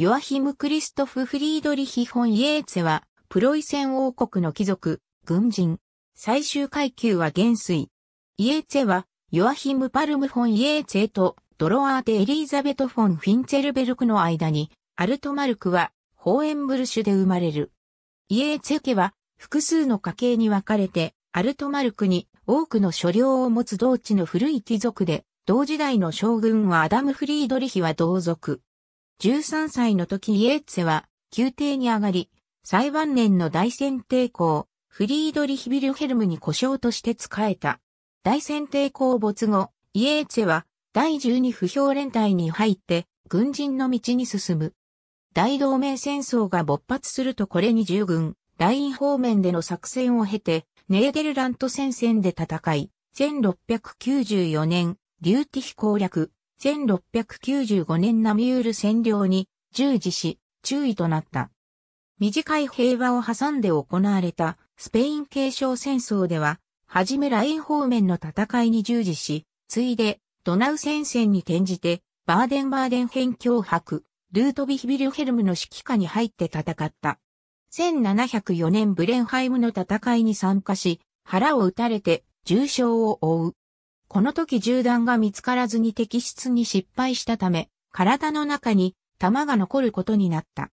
ヨアヒム・クリストフ・フリードリヒ・ォン・イエーツェは、プロイセン王国の貴族、軍人。最終階級は元帥。イエーツェは、ヨアヒム・パルム・フォン・イエーツェと、ドロアーテ・エリーザベト・フォン・フィンツェルベルクの間に、アルトマルクは、ホーエンブルシュで生まれる。イエーツェ家は、複数の家系に分かれて、アルトマルクに多くの所領を持つ同地の古い貴族で、同時代の将軍はアダム・フリードリヒは同族。13歳の時イエーツェは宮廷に上がり、最晩年の大選帝公、フリードリヒ・ビルヘルムに故障として仕えた。大選帝公没後、イエーツェは第12不評連隊に入って軍人の道に進む。大同盟戦争が勃発するとこれに従軍、ライン方面での作戦を経て、ネーデルラント戦線で戦い、1694年、リューティヒ攻略、1695年ナミュール占領に従事し、注意となった。短い平和を挟んで行われたスペイン継承戦争では、はじめライン方面の戦いに従事し、ついでドナウ戦線に転じて、バーデンバーデン辺境白ルートビヒビルヘルムの指揮下に入って戦った。1704年ブレンハイムの戦いに参加し、腹を撃たれて重傷を負う。この時銃弾が見つからずに摘出に失敗したため、体の中に弾が残ることになった。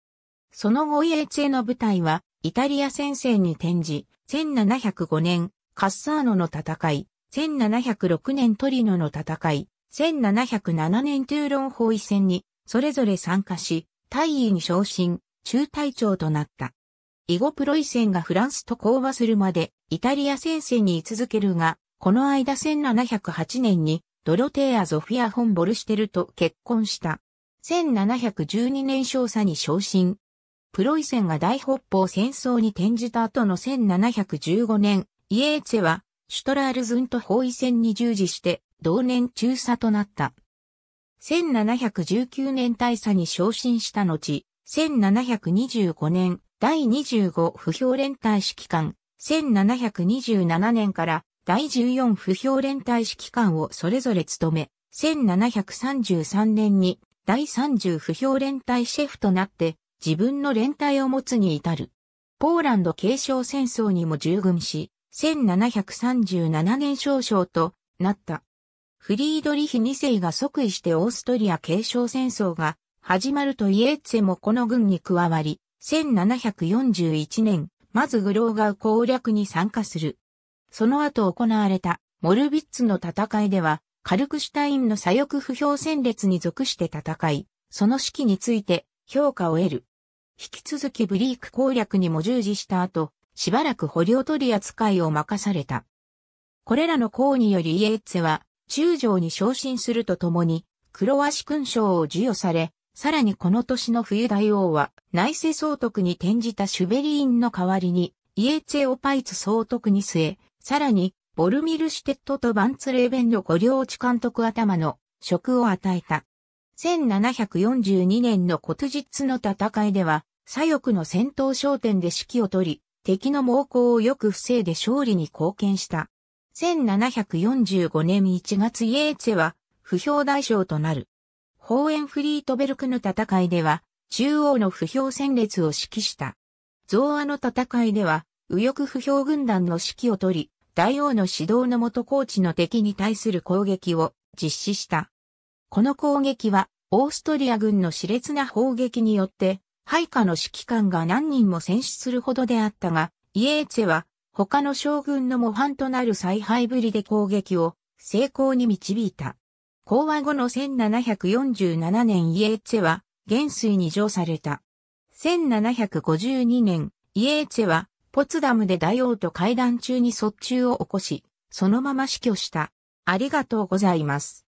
その後、イエーツェの部隊は、イタリア戦線に転じ、1705年、カッサーノの戦い、1706年トリノの戦い、1707年トゥーロン包囲戦に、それぞれ参加し、大尉に昇進、中隊長となった。イゴプロイセンがフランスと交和するまで、イタリア戦線に居続けるが、この間1708年にドロテーア・ゾフィア・ホンボルシテルと結婚した。1712年少佐に昇進。プロイセンが大北方戦争に転じた後の1715年、イエーツェはシュトラールズント包囲戦に従事して同年中佐となった。1719年大佐に昇進した後、1725年第25不評連隊指揮官、1727年から第14不評連隊指揮官をそれぞれ務め、1733年に第30不評連隊シェフとなって自分の連隊を持つに至る。ポーランド継承戦争にも従軍し、1737年少々となった。フリードリヒ2世が即位してオーストリア継承戦争が始まるとイエッツェもこの軍に加わり、1741年、まずグローガウ攻略に参加する。その後行われたモルビッツの戦いでは、カルクシュタインの左翼不評戦列に属して戦い、その指揮について評価を得る。引き続きブリーク攻略にも従事した後、しばらく捕虜取り扱いを任された。これらの功によりイエーツェは、中将に昇進するとともに、クロワシ勲章を授与され、さらにこの年の冬大王は、内政総督に転じたシュベリーンの代わりに、イエーツェをパイツ総督に据え、さらに、ボルミルシュテットとバンツレーベンのご領地監督頭の職を与えた。1742年のコトジッツの戦いでは、左翼の戦闘焦点で指揮を取り、敵の猛攻をよく防いで勝利に貢献した。1745年1月イエーツェは、不評大将となる。ホーエンフリートベルクの戦いでは、中央の不評戦列を指揮した。増アの戦いでは、右翼不評軍団の指揮を取り、大王の指導のもと高チの敵に対する攻撃を実施した。この攻撃は、オーストリア軍の熾烈な砲撃によって、配下の指揮官が何人も戦死するほどであったが、イエーツェは、他の将軍の模範となる采配ぶりで攻撃を成功に導いた。講和後の1747年イエーツェは、元帥に上された。1752年、イエーツェは、ポツダムで大王と会談中に卒中を起こし、そのまま死去した。ありがとうございます。